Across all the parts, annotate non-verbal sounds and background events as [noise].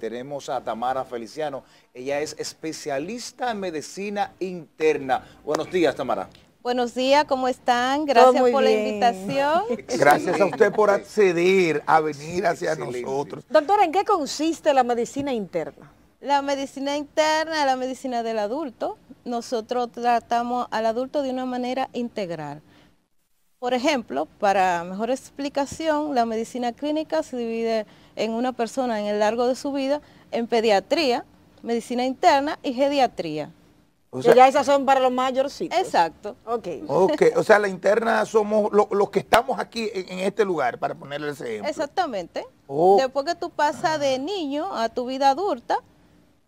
Tenemos a Tamara Feliciano. Ella es especialista en medicina interna. Buenos días, Tamara. Buenos días, ¿cómo están? Gracias por la invitación. Gracias a usted por acceder a venir hacia nosotros. Doctora, ¿en qué consiste la medicina interna? La medicina interna es la medicina del adulto. Nosotros tratamos al adulto de una manera integral. Por ejemplo, para mejor explicación, la medicina clínica se divide en una persona en el largo de su vida en pediatría, medicina interna y pediatría... O sea, ya esas son para los mayorcitos. Exacto. Ok. o sea, la interna somos los que estamos aquí en, este lugar, para ponerle el ejemplo. Exactamente. Oh. Después que tú pasas de niño a tu vida adulta,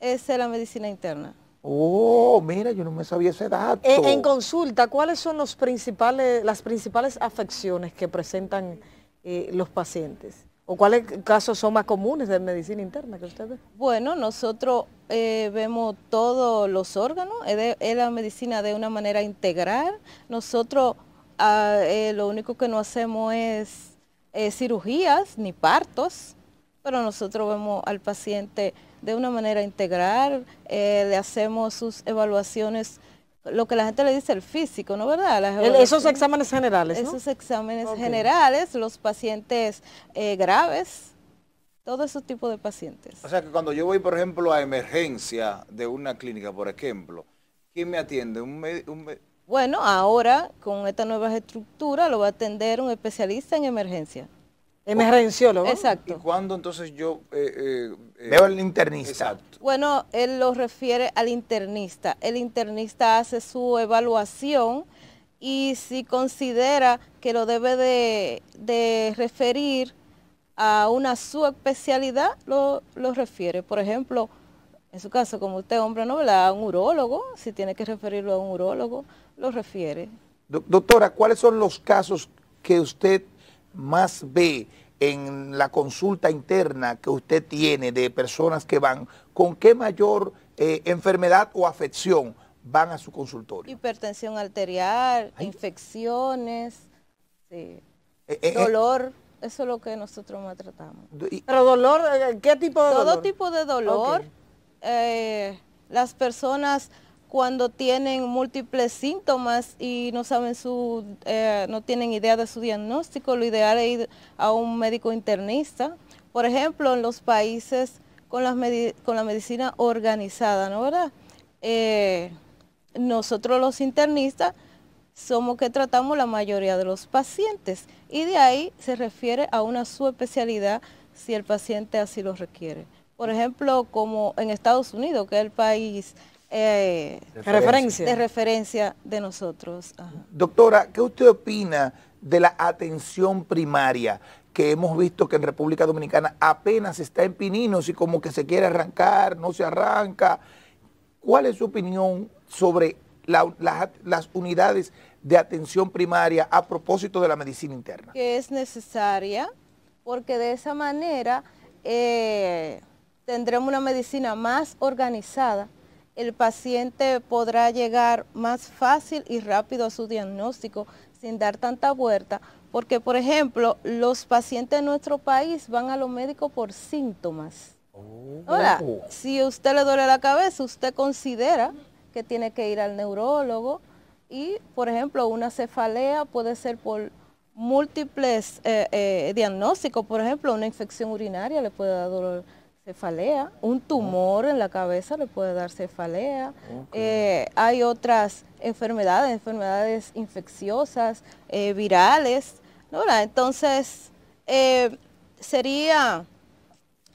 esa es la medicina interna. Oh, mira, yo no me sabía ese dato. en, consulta, ¿cuáles son los principales, las principales afecciones que presentan eh, los pacientes? ¿O cuáles casos son más comunes de medicina interna que ustedes? Bueno, nosotros eh, vemos todos los órganos, es, la medicina de una manera integral. Nosotros ah, eh, lo único que no hacemos es eh, cirugías ni partos, pero nosotros vemos al paciente de una manera integral, le hacemos sus evaluaciones lo que la gente le dice el físico, ¿no verdad? esos exámenes generales, ¿no? Esos exámenes generales, los pacientes eh, graves, todo ese tipo de pacientes. O sea que cuando yo voy, por ejemplo, a emergencia de una clínica, por ejemplo, ¿quién me atiende? un bueno, ahora con esta nueva estructura lo va a atender un especialista en emergencia. Emergenciólogo. Exacto. ¿Y cuándo entonces yo eh, eh, eh, veo al internista? Bueno, él lo refiere al internista. El internista hace su evaluación y si considera que lo debe de, referir a una subespecialidad, lo, lo refiere. Por ejemplo, en su caso, como usted hombre, ¿no? A un urólogo, si tiene que referirlo a un urólogo, lo refiere. doctora, ¿cuáles son los casos que usted más ve en la consulta interna que usted tiene de personas que van, ¿con qué mayor eh, enfermedad o afección van a su consultorio? Hipertensión arterial, infecciones, eh, eh, dolor. Eso es lo que nosotros más tratamos. ¿Pero dolor? ¿Qué tipo de Todo dolor? Todo tipo de dolor. las personas cuando tienen múltiples síntomas y no saben su, eh, no tienen idea de su diagnóstico, lo ideal es ir a un médico internista. Por ejemplo, en los países con, con la medicina organizada, ¿no verdad? Eh, nosotros los internistas somos que tratamos la mayoría de los pacientes y de ahí se refiere a una subespecialidad si el paciente así lo requiere. Por ejemplo, como en Estados Unidos, que es el país eh, de referencia de nosotros. Doctora, ¿qué usted opina de la atención primaria? que hemos visto que en República Dominicana apenas está en pininos y como que se quiere arrancar, no se arranca. ¿Cuál es su opinión sobre las unidades de atención primaria a propósito de la medicina interna? Que es necesaria, porque de esa manera eh, tendremos una medicina más organizada, el paciente podrá llegar más fácil y rápido a su diagnóstico sin dar tanta vuelta, porque por ejemplo, los pacientes en nuestro país van a los médicos por síntomas. Oh, Ahora, si usted le duele la cabeza, usted considera que tiene que ir al neurólogo y, por ejemplo, una cefalea puede ser por múltiples eh, eh, diagnósticos, por ejemplo, una infección urinaria le puede dar dolor cefalea, un oh. tumor en la cabeza le puede dar cefalea, eh, hay otras enfermedades, enfermedades infecciosas, eh, virales, entonces eh, sería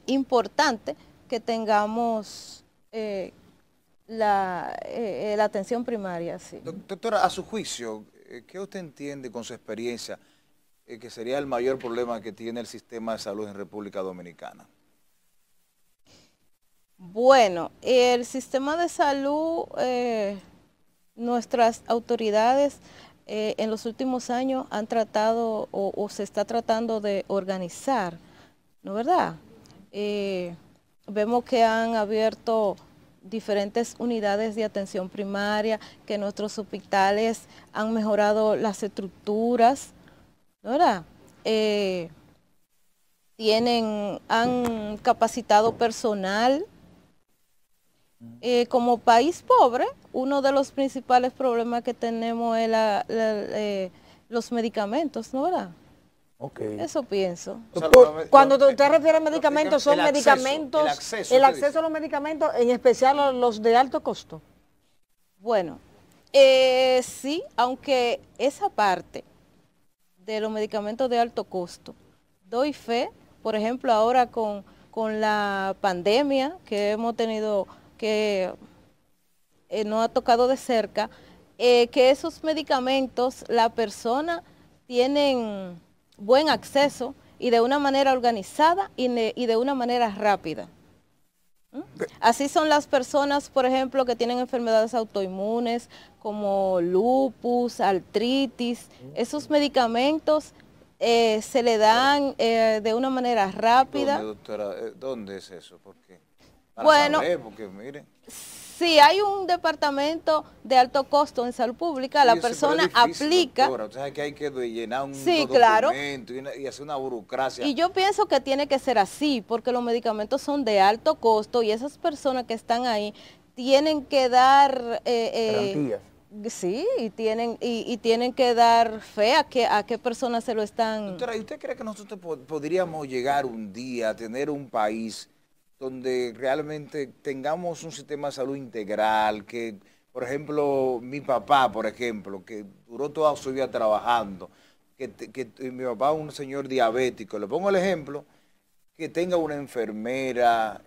importante que tengamos la, atención primaria. Doctora, a su juicio, ¿qué usted entiende con su experiencia que sería el mayor problema que tiene el sistema de salud en República Dominicana? Bueno, el sistema de salud, eh, nuestras autoridades eh, en los últimos años han tratado o, se está tratando de organizar, ¿no verdad? Eh, vemos que han abierto diferentes unidades de atención primaria, que nuestros hospitales han mejorado las estructuras, ¿no verdad? tienen, han capacitado personal, eh, como país pobre, uno de los principales problemas que tenemos es eh, los medicamentos, ¿no verdad? Okay. Eso pienso. cuando te, refiere a medicamentos, son medicamentos, el acceso, a los medicamentos, en especial los de alto costo. Bueno, eh, sí, aunque esa parte de los medicamentos de alto costo, doy fe, por ejemplo, ahora con, con la pandemia que hemos tenido que eh, no ha tocado de cerca, eh, que esos medicamentos la persona tienen buen acceso y de una manera organizada y, de una manera rápida. ¿Mm? Así son las personas, por ejemplo, que tienen enfermedades autoinmunes como lupus, artritis. Esos medicamentos eh, se le dan de una manera rápida. doctora? ¿Dónde es eso? ¿Por qué? bueno, Si hay un departamento de alto costo en salud pública, la persona aplica. o que hay que rellenar un sí, claro. y, hacer una burocracia. Y yo pienso que tiene que ser así, porque los medicamentos son de alto costo y esas personas que están ahí tienen que dar eh, eh, Sí, y tienen, y, tienen que dar fe a qué a qué personas se lo están. Doctora, ¿y usted cree que nosotros podríamos llegar un día a tener un país donde realmente tengamos un sistema de salud integral, que, por ejemplo, mi papá, por ejemplo, que duró toda su vida trabajando, que, mi papá es un señor diabético, le pongo el ejemplo, que tenga una enfermera,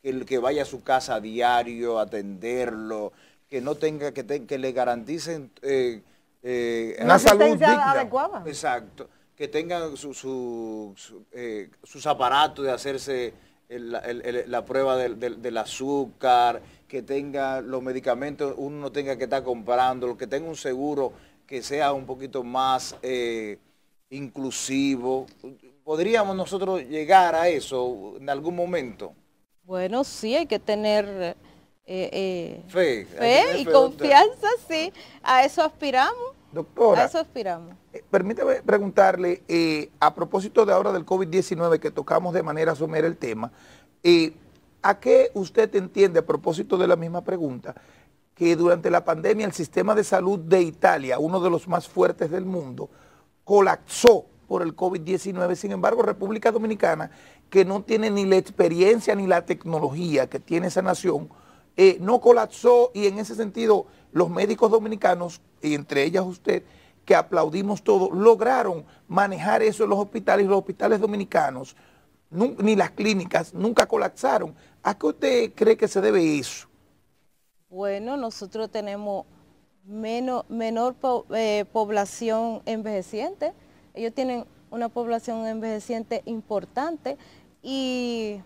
que, que vaya a su casa a diario a atenderlo, que no tenga, que, que le garanticen eh, eh una salud digna. adecuada. Exacto. Que tengan eh, sus aparatos de hacerse la prueba del, azúcar, que tenga los medicamentos, uno no tenga que estar comprando, que tenga un seguro que sea un poquito más eh, inclusivo. ¿Podríamos nosotros llegar a eso en algún momento? Bueno, sí, hay que tener eh, eh, que tener fe, y confianza, sí, a eso aspiramos. Doctora. Eh, permítame preguntarle, eh, a propósito de ahora del COVID-19, que tocamos de manera somera el tema, eh, ¿a qué usted entiende, a propósito de la misma pregunta, que durante la pandemia el sistema de salud de Italia, uno de los más fuertes del mundo, colapsó por el COVID-19. Sin embargo, República Dominicana, que no tiene ni la experiencia ni la tecnología que tiene esa nación, eh, no colapsó y en ese sentido los médicos dominicanos, y entre ellas usted, que aplaudimos todo, lograron manejar eso en los hospitales, los hospitales dominicanos, ni las clínicas, nunca colapsaron. ¿A qué usted cree que se debe eso? Bueno, nosotros tenemos menor, eh, población envejeciente, ellos tienen una población envejeciente importante y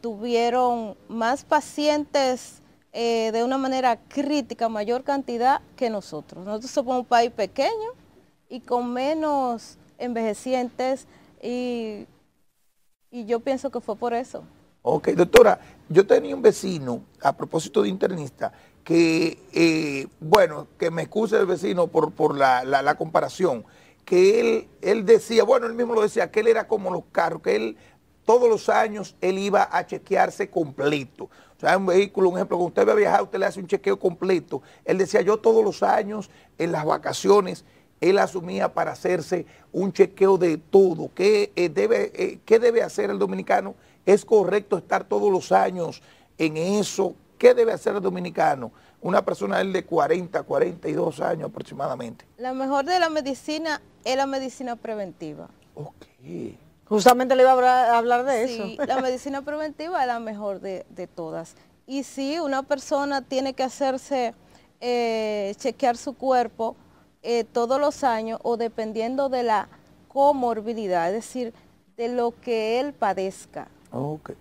tuvieron más pacientes eh, de una manera crítica, mayor cantidad que nosotros. Nosotros somos un país pequeño y con menos envejecientes y, yo pienso que fue por eso. Ok, doctora, yo tenía un vecino, a propósito de internista, que, eh, bueno, que me excuse el vecino por, la, la comparación, que él, él decía, bueno, él mismo lo decía, que él era como los carros, que él todos los años él iba a chequearse completo. O sea, un vehículo, un ejemplo, cuando usted va a viajar, usted le hace un chequeo completo. Él decía, yo todos los años, en las vacaciones, él asumía para hacerse un chequeo de todo. ¿Qué, eh, debe, eh, debe hacer el dominicano? ¿Es correcto estar todos los años en eso? ¿Qué debe hacer el dominicano? Una persona de 40, 42 años aproximadamente. La mejor de la medicina es la medicina preventiva. Ok. Justamente le iba a hablar, de eso. de sí, eso. la medicina [laughs] preventiva es la mejor de, todas. Y si una persona tiene que hacerse eh, chequear su cuerpo eh, todos los años o dependiendo de la comorbilidad, es decir, de lo que él padezca.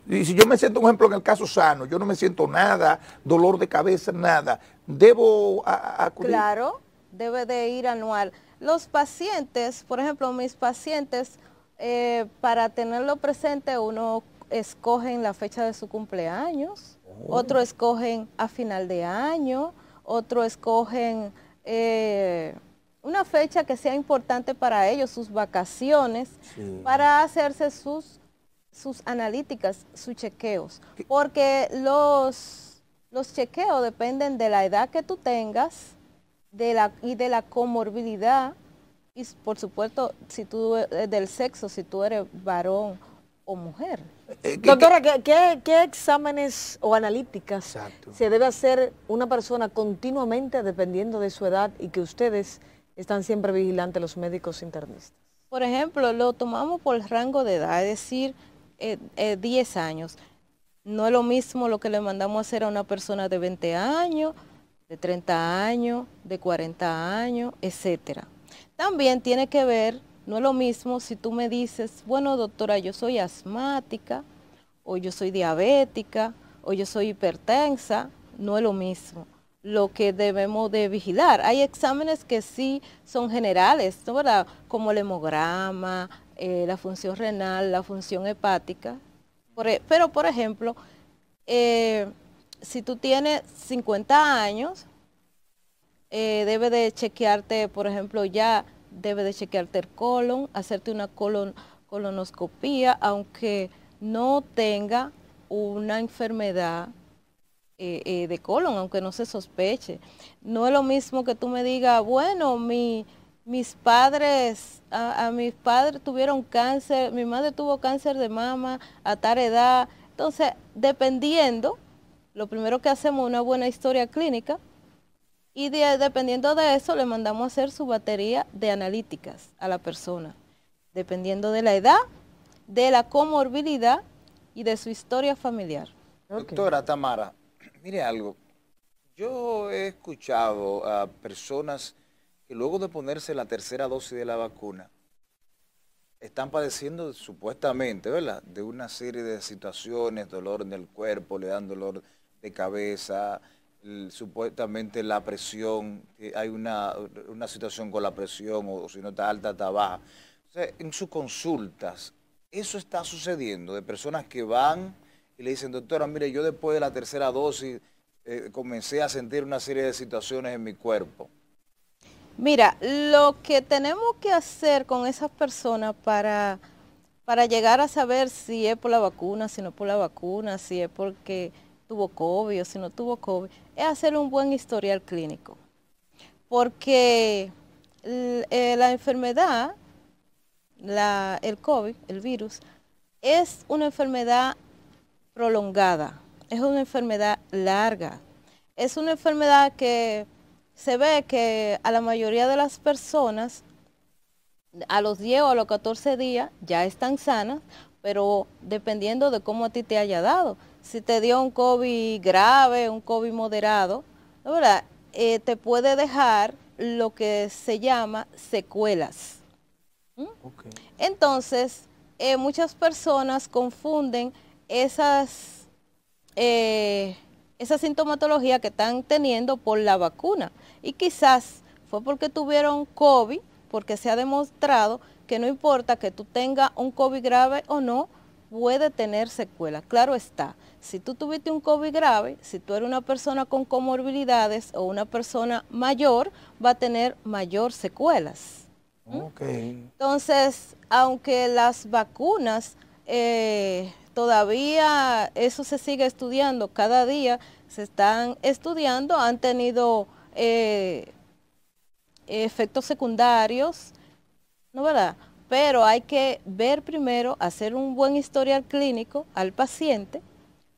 Y si yo me siento, por ejemplo, en el caso sano, yo no me siento nada, dolor de cabeza, nada, ¿debo acudir? Claro, debe de ir anual. Los pacientes, por ejemplo, mis pacientes eh, para tenerlo presente, uno escogen la fecha de su cumpleaños, oh. otro escogen a final de año, otro escogen eh, una fecha que sea importante para ellos, sus vacaciones, para hacerse sus, analíticas, sus chequeos. Porque los, chequeos dependen de la edad que tú tengas la, y de la comorbilidad y por supuesto, si tú eh, del sexo, si tú eres varón o mujer. Eh, Doctora, ¿qué, exámenes o analíticas se debe hacer una persona continuamente dependiendo de su edad y que ustedes están siempre vigilantes los médicos internistas? Por ejemplo, lo tomamos por el rango de edad, es decir, 10 eh, años. No es lo mismo lo que le mandamos a hacer a una persona de 20 años, de 30 años, de 40 años, etcétera. También tiene que ver, no es lo mismo si tú me dices, bueno doctora, yo soy asmática, o yo soy diabética, o yo soy hipertensa, no es lo mismo lo que debemos de vigilar. Hay exámenes que sí son generales, ¿verdad? Como el hemograma, eh, la función renal, la función hepática. E, pero, por ejemplo, eh, si tú tienes 50 años, eh, debe de chequearte, por ejemplo, ya debe de chequearte el colon, hacerte una colon, colonoscopía, aunque no tenga una enfermedad eh, eh, de colon, aunque no se sospeche. No es lo mismo que tú me digas, bueno, mi, mis padres, a, mis padres tuvieron cáncer, mi madre tuvo cáncer de mama a tal edad. Entonces, dependiendo, lo primero que hacemos es una buena historia clínica y dependiendo de eso, le mandamos a hacer su batería de analíticas a la persona, dependiendo de la edad, de la comorbilidad y de su historia familiar. Doctora Tamara, [clears throat] mire algo. Yo he escuchado a personas que luego de ponerse la tercera dosis de la vacuna, están padeciendo supuestamente, ¿verdad?, de una serie de situaciones, dolor en el cuerpo, le dan dolor de cabeza, supuestamente la presión, hay una, una, situación con la presión, o, si no está alta, está baja. en sus consultas, eso está sucediendo de personas que van y le dicen, doctora, mire, yo después de la tercera dosis eh, comencé a sentir una serie de situaciones en mi cuerpo. Mira, lo que tenemos que hacer con esas personas para, para llegar a saber si es por la vacuna, si no por la vacuna, si es porque tuvo COVID o si no tuvo COVID, es hacer un buen historial clínico. Porque eh, la enfermedad, el COVID, el virus, es una enfermedad prolongada, es una enfermedad larga, es una enfermedad que se ve que a la mayoría de las personas a los 10 o a los 14 días ya están sanas, pero dependiendo de cómo a ti te haya dado si te dio un COVID grave, un COVID moderado, la verdad? Eh, te puede dejar lo que se llama secuelas. ¿Mm? Entonces, eh, muchas personas confunden esas, sintomatologías eh, esa sintomatología que están teniendo por la vacuna. Y quizás fue porque tuvieron COVID, porque se ha demostrado que no importa que tú tengas un COVID grave o no, puede tener secuelas. Claro está, si tú tuviste un COVID grave, si tú eres una persona con comorbilidades o una persona mayor, va a tener mayor secuelas. ¿Mm? Okay. Entonces, aunque las vacunas eh, todavía eso se sigue estudiando, cada día se están estudiando, han tenido eh, efectos secundarios, ¿no verdad? pero hay que ver primero, hacer un buen historial clínico al paciente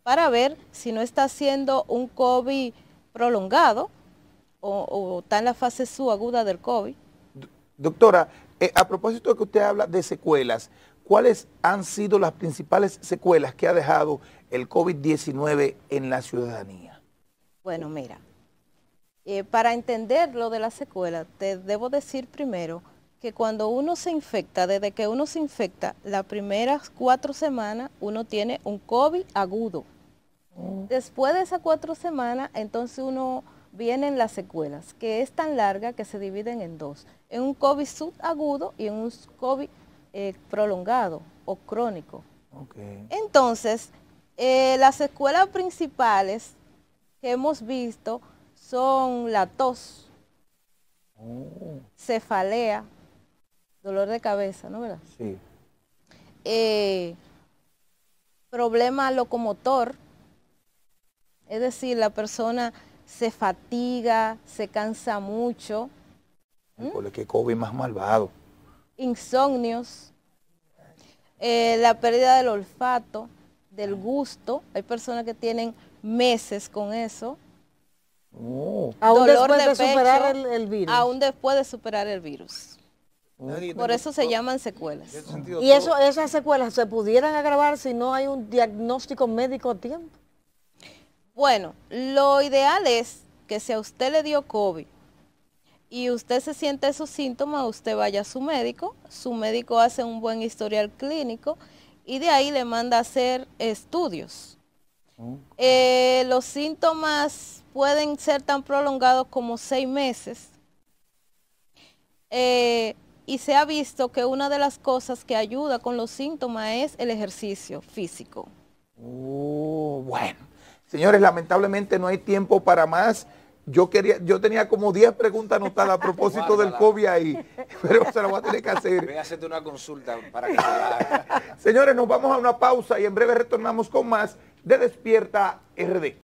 para ver si no está haciendo un COVID prolongado o, está en la fase subaguda del COVID. Doctora, eh, a propósito de que usted habla de secuelas, ¿cuáles han sido las principales secuelas que ha dejado el COVID-19 en la ciudadanía? Bueno, mira, eh, para entender lo de las secuelas, te debo decir primero que cuando uno se infecta, desde que uno se infecta, las primeras cuatro semanas uno tiene un COVID agudo. Mm. Después de esas cuatro semanas, entonces uno vienen las secuelas, que es tan larga que se dividen en dos, en un COVID subagudo y en un COVID eh, prolongado o crónico. Entonces, eh, las secuelas principales que hemos visto son la tos, oh. cefalea, Dolor de cabeza, ¿no verdad? Sí. Eh, problema locomotor, es decir, la persona se fatiga, se cansa mucho. Por que COVID más malvado. Insomnios, eh, la pérdida del olfato, del gusto. Hay personas que tienen meses con eso. Oh. Aún después de, superar el virus. Aún después de superar el virus. Por eso se llaman secuelas. Y eso, esas secuelas se pudieran agravar si no hay un diagnóstico médico a tiempo. Bueno, lo ideal es que si a usted le dio COVID y usted se siente esos síntomas, usted vaya a su médico, su médico hace un buen historial clínico y de ahí le manda a hacer estudios. Eh, los síntomas pueden ser tan prolongados como seis meses. Eh, y se ha visto que una de las cosas que ayuda con los síntomas es el ejercicio físico. Oh, bueno. Señores, lamentablemente no hay tiempo para más. Yo quería, yo tenía como 10 preguntas anotadas a propósito del COVID ahí, [laughs] pero se las voy a tener que hacer. Voy a hacerte una consulta para que Señores, nos vamos a una pausa y en breve retornamos con más de Despierta RD.